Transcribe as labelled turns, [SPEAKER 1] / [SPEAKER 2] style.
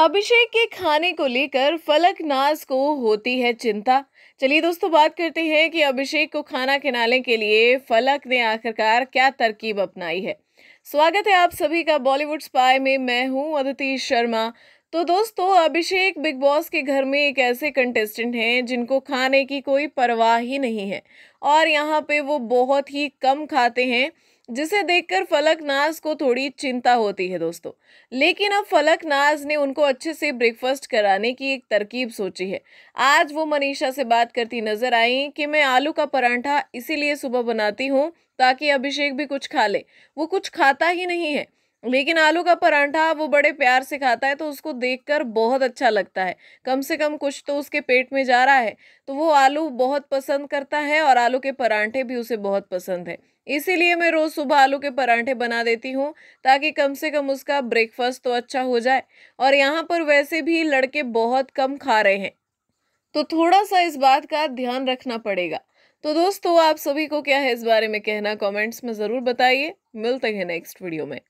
[SPEAKER 1] अभिषेक के खाने को लेकर फलक नाज को होती है चिंता चलिए दोस्तों बात करते हैं कि अभिषेक को खाना खिलाने के लिए फलक ने आखिरकार क्या तरकीब अपनाई है स्वागत है आप सभी का बॉलीवुड स्पाई में मैं हूं अदिति शर्मा तो दोस्तों अभिषेक बिग बॉस के घर में एक ऐसे कंटेस्टेंट हैं जिनको खाने की कोई परवाह ही नहीं है और यहाँ पे वो बहुत ही कम खाते हैं जिसे देखकर नाज को थोड़ी चिंता होती है दोस्तों लेकिन अब फलक नाज ने उनको अच्छे से ब्रेकफास्ट कराने की एक तरकीब सोची है आज वो मनीषा से बात करती नजर आई कि मैं आलू का परांठा इसीलिए सुबह बनाती हूँ ताकि अभिषेक भी कुछ खा ले वो कुछ खाता ही नहीं है लेकिन आलू का परांठा वो बड़े प्यार से खाता है तो उसको देखकर बहुत अच्छा लगता है कम से कम कुछ तो उसके पेट में जा रहा है तो वो आलू बहुत पसंद करता है और आलू के परांठे भी उसे बहुत पसंद है इसीलिए मैं रोज़ सुबह आलू के परांठे बना देती हूँ ताकि कम से कम उसका ब्रेकफास्ट तो अच्छा हो जाए और यहाँ पर वैसे भी लड़के बहुत कम खा रहे हैं तो थोड़ा सा इस बात का ध्यान रखना पड़ेगा तो दोस्तों आप सभी को क्या है इस बारे में कहना कमेंट्स में ज़रूर बताइए मिलते हैं नेक्स्ट वीडियो में